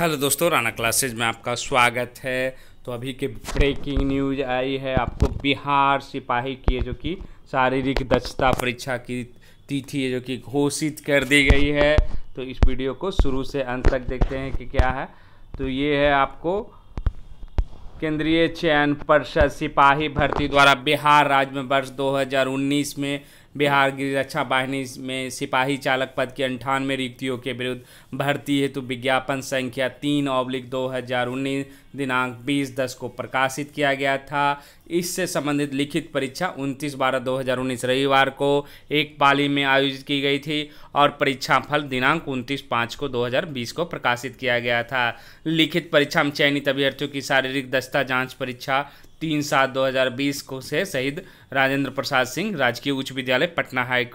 hello दोस्तों Rana classes में आपका स्वागत है तो अभी के ब्रेकिंग न्यूज आई है आपको बिहार सिपाही की है जो कि शारीरिक दक्षता परीक्षा की तिथि है जो कि घोषित कर दी गई है तो इस वीडियो को शुरू से अंत तक देखते हैं कि क्या है तो ये है आपको केंद्रीय चयन पर्षद सिपाही भर्ती द्वारा बिहार राज्य में वर्ष दो में बिहार गृह रक्षा अच्छा वाहिनी में सिपाही चालक पद की अंठानवे रिक्तियों के विरुद्ध भर्ती हेतु विज्ञापन संख्या तीन ऑब्लिक दो हज़ार उन्नीस दिनांक बीस दस को प्रकाशित किया गया था इससे संबंधित लिखित परीक्षा उनतीस बारह दो हज़ार उन्नीस रविवार को एक पाली में आयोजित की गई थी और परीक्षा फल दिनांक उनतीस पाँच को दो हज़ार बीस को प्रकाशित किया गया था लिखित परीक्षा में चयनित अभ्यर्थियों की शारीरिक दस्ता जांच परीक्षा तीन सात 2020 को से शहीद राजेंद्र प्रसाद सिंह राजकीय उच्च विद्यालय पटना हाई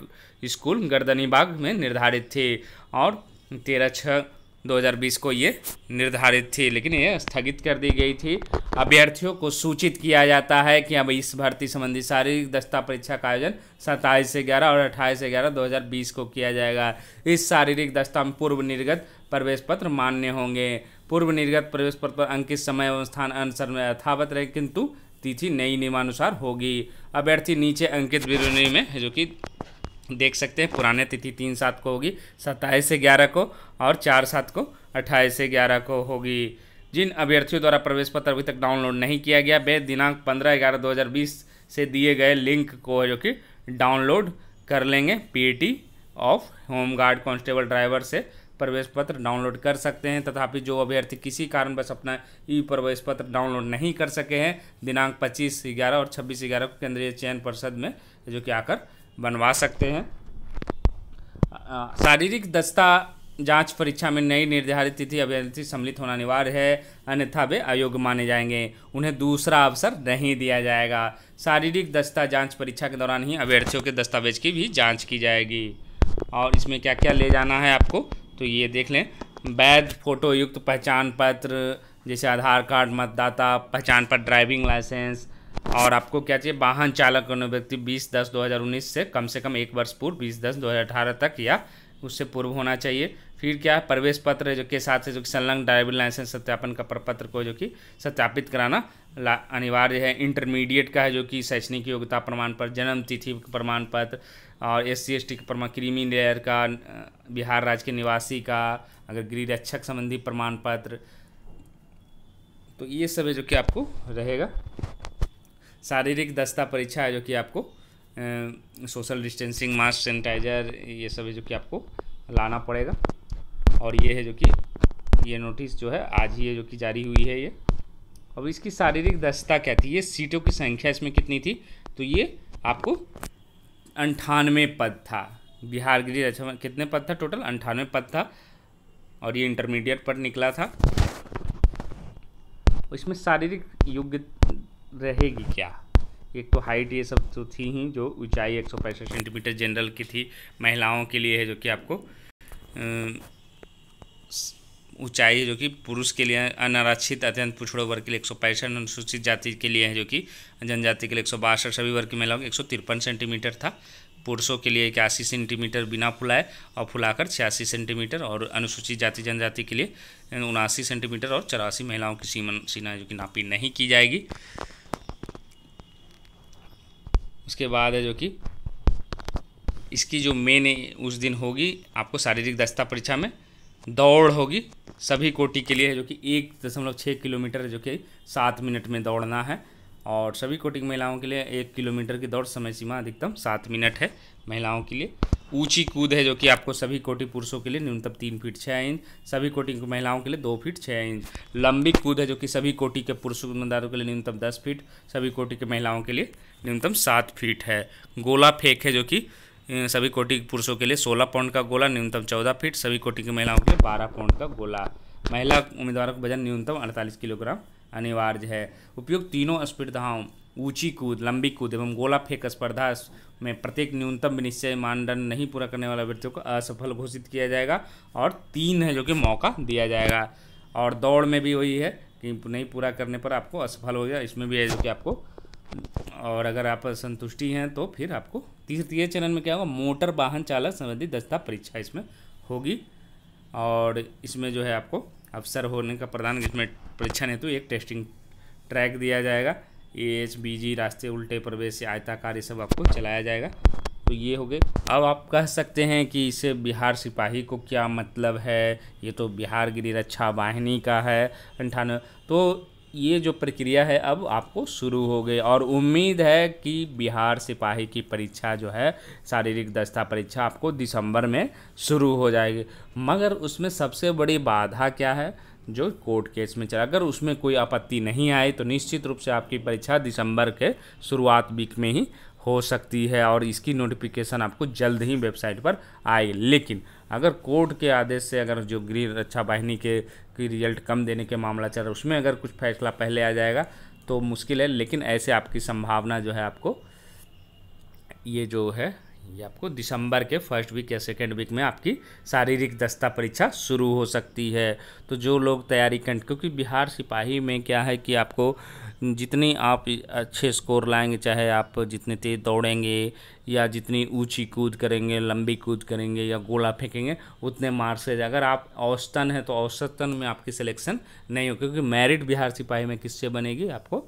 स्कूल गर्दनीबाग में निर्धारित थे और तेरह छः 2020 को ये निर्धारित थी लेकिन ये स्थगित कर दी गई थी अभ्यर्थियों को सूचित किया जाता है कि अब इस भर्ती संबंधी शारीरिक दस्ता परीक्षा का आयोजन सत्ताईस से ग्यारह और अट्ठाईस से ग्यारह 2020 को किया जाएगा इस शारीरिक दस्ता में पूर्व निर्गत प्रवेश पत्र मान्य होंगे पूर्व निर्गत प्रवेश पत्र पर अंकित समय एवं स्थान अनुसार में यथावत रहे किंतु तिथि नई नियमानुसार होगी अभ्यर्थी नीचे अंकित विवरणी में जो कि देख सकते हैं पुराने तिथि तीन सात को होगी सत्ताईस से ग्यारह को और चार सात को अट्ठाईस से ग्यारह को होगी जिन अभ्यर्थियों द्वारा प्रवेश पत्र अभी तक डाउनलोड नहीं किया गया वे दिनांक पंद्रह ग्यारह दो हज़ार बीस से दिए गए लिंक को जो कि डाउनलोड कर लेंगे P of home guard constable driver से प्रवेश पत्र डाउनलोड कर सकते हैं तथापि जो अभ्यर्थी किसी कारणवश अपना ई प्रवेश पत्र डाउनलोड नहीं कर सके हैं दिनांक पच्चीस ग्यारह और छब्बीस ग्यारह को केंद्रीय चयन परिषद में जो कि आकर बनवा सकते हैं शारीरिक दस्ता जांच परीक्षा में नई निर्धारित तिथि अभ्यर्थी सम्मिलित होना अनिवार्य है अन्यथा वे अयोग्य माने जाएंगे उन्हें दूसरा अवसर नहीं दिया जाएगा शारीरिक दस्ता जांच परीक्षा के दौरान ही अभ्यर्थियों के दस्तावेज की भी जांच की जाएगी और इसमें क्या क्या ले जाना है आपको तो ये देख लें वैध फोटो युक्त पहचान पत्र जैसे आधार कार्ड मतदाता पहचान पत्र ड्राइविंग लाइसेंस और आपको क्या चाहिए वाहन चालक अनुव्यक्ति 20 दस 2019 से कम से कम एक वर्ष पूर्व 20 दस 2018 तक या उससे पूर्व होना चाहिए फिर क्या है प्रवेश पत्र जो के साथ से जो कि संलग्न ड्राइविंग लाइसेंस सत्यापन का प्रपत्र को जो कि सत्यापित कराना अनिवार्य है इंटरमीडिएट का है जो कि शैक्षणिक योग्यता प्रमाण पत्र जन्म तिथि प्रमाण पत्र और एस सी एस टी प्रमाण क्रीमी लेयर का बिहार राज्य के निवासी का अगर गृह रक्षक संबंधी प्रमाण पत्र तो ये सब है जो कि आपको रहेगा शारीरिक दस्ता परीक्षा है जो कि आपको सोशल डिस्टेंसिंग मास्क सैनिटाइज़र ये सब है जो कि आपको लाना पड़ेगा और ये है जो कि ये नोटिस जो है आज ही है जो कि जारी हुई है ये अब इसकी शारीरिक दस्ता क्या थी ये सीटों की संख्या इसमें कितनी थी तो ये आपको अंठानवे पद था बिहार गृह रक्षा कितने पद था टोटल अंठानवे पद था और ये इंटरमीडिएट पर निकला था इसमें शारीरिक योग्य रहेगी क्या एक तो हाइट ये सब तो थी ही जो ऊंचाई एक सेंटीमीटर जनरल की थी महिलाओं के लिए है जो कि आपको ऊंचाई जो कि पुरुष के लिए अनारक्षित अत्यंत पिछड़ों वर्ग के लिए एक सौ पैंसठ अनुसूचित जाति के लिए है जो कि जनजाति के लिए एक सौ बासठ सभी वर्ग की महिलाओं के एक सौ तिरपन सेंटीमीटर था पुरुषों के लिए इक्यासी सेंटीमीटर बिना फुलाए और फुलाकर छियासी सेंटीमीटर और अनुसूचित जाति जनजाति के लिए उनासी सेंटीमीटर और चौरासी महिलाओं की सीमन सीना जो कि नापी नहीं की जाएगी उसके बाद है जो कि इसकी जो मेन उस दिन होगी आपको शारीरिक दक्षता परीक्षा में दौड़ होगी सभी कोटि के लिए जो कि एक दशमलव छः किलोमीटर जो कि सात मिनट में दौड़ना है और सभी कोटि की महिलाओं के लिए एक किलोमीटर की दौड़ समय सीमा अधिकतम सात मिनट है महिलाओं के लिए ऊंची कूद है जो कि आपको सभी कोटि पुरुषों के लिए न्यूनतम तीन फीट छः इंच सभी कोटि महिलाओं के लिए दो फीट छः इंच लंबी कूद है जो कि सभी कोटि के पुरुषों के लिए न्यूनतम दस फीट सभी कोटि के महिलाओं के लिए न्यूनतम सात फीट है गोला फेंक है जो कि सभी कोटि पुरुषों के लिए सोलह पाउंड का गोला न्यूनतम चौदह फीट सभी कोटि की महिलाओं के लिए बारह पाउंड का गोला महिला उम्मीदवारों का वजन न्यूनतम अड़तालीस किलोग्राम अनिवार्य है उपयुक्त तीनों स्पर्धाओं ऊंची कूद लंबी कूद एवं गोला फेंक स्पर्धा में प्रत्येक न्यूनतम निश्चय मानदंड नहीं पूरा करने वाला व्यक्तियों को असफल घोषित किया जाएगा और तीन है जो कि मौका दिया जाएगा और दौड़ में भी वही है कि नहीं पूरा करने पर आपको असफल हो गया इसमें भी है जो कि आपको और अगर आप संतुष्टि हैं तो फिर आपको तृतीय चरण में क्या होगा मोटर वाहन चालक संबंधी दस्ता परीक्षा इसमें होगी और इसमें जो है आपको अफसर होने का प्रधान इसमें परीक्षण हेतु एक टेस्टिंग ट्रैक दिया जाएगा ए एच बी जी रास्ते उल्टे प्रवेश आयताकार ये सब आपको चलाया जाएगा तो ये हो गए अब आप कह सकते हैं कि इसे बिहार सिपाही को क्या मतलब है ये तो बिहार गिरी रक्षा वाहिनी का है अंठानवे तो ये जो प्रक्रिया है अब आपको शुरू हो गई और उम्मीद है कि बिहार सिपाही की परीक्षा जो है शारीरिक दस्ता परीक्षा आपको दिसंबर में शुरू हो जाएगी मगर उसमें सबसे बड़ी बाधा क्या है जो कोर्ट केस में चला अगर उसमें कोई आपत्ति नहीं आई तो निश्चित रूप से आपकी परीक्षा दिसंबर के शुरुआत वीक में ही हो सकती है और इसकी नोटिफिकेशन आपको जल्द ही वेबसाइट पर आए लेकिन अगर कोर्ट के आदेश से अगर जो गृह रक्षा वाहिनी के की रिजल्ट कम देने के मामला चल रहा है उसमें अगर कुछ फैसला पहले आ जाएगा तो मुश्किल है लेकिन ऐसे आपकी संभावना जो है आपको ये जो है ये आपको दिसंबर के फर्स्ट वीक या सेकेंड वीक में आपकी शारीरिक दस्ता परीक्षा शुरू हो सकती है तो जो लोग तैयारी कर क्योंकि बिहार सिपाही में क्या है कि आपको जितनी आप अच्छे स्कोर लाएंगे चाहे आप जितने तेज़ दौड़ेंगे या जितनी ऊंची कूद करेंगे लंबी कूद करेंगे या गोला फेंकेंगे उतने मार्क्स है अगर आप औसतन हैं तो औसतन में आपकी सिलेक्शन नहीं हो क्योंकि मेरिट बिहार सिपाही में किससे बनेगी आपको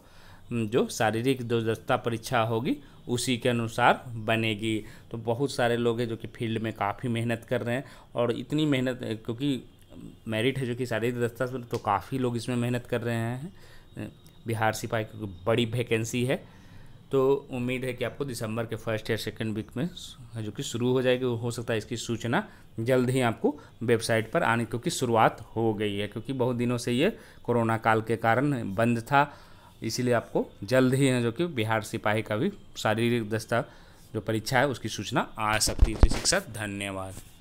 हम्म, जो शारीरिक जो परीक्षा होगी उसी के अनुसार बनेगी तो बहुत सारे लोग हैं जो कि फील्ड में काफ़ी मेहनत कर रहे हैं और इतनी मेहनत क्योंकि मेरिट है जो कि शारीरिक दस्ता तो काफ़ी लोग इसमें मेहनत कर रहे हैं बिहार सिपाही की बड़ी वैकेंसी है तो उम्मीद है कि आपको दिसंबर के फर्स्ट या सेकेंड वीक में जो कि शुरू हो जाएगी हो सकता है इसकी सूचना जल्द ही आपको वेबसाइट पर आने क्योंकि शुरुआत हो गई है क्योंकि बहुत दिनों से ये कोरोना काल के कारण बंद था इसीलिए आपको जल्द ही है जो कि बिहार सिपाही का भी शारीरिक दस्ता जो परीक्षा है उसकी सूचना आ सकती है शिक्षक धन्यवाद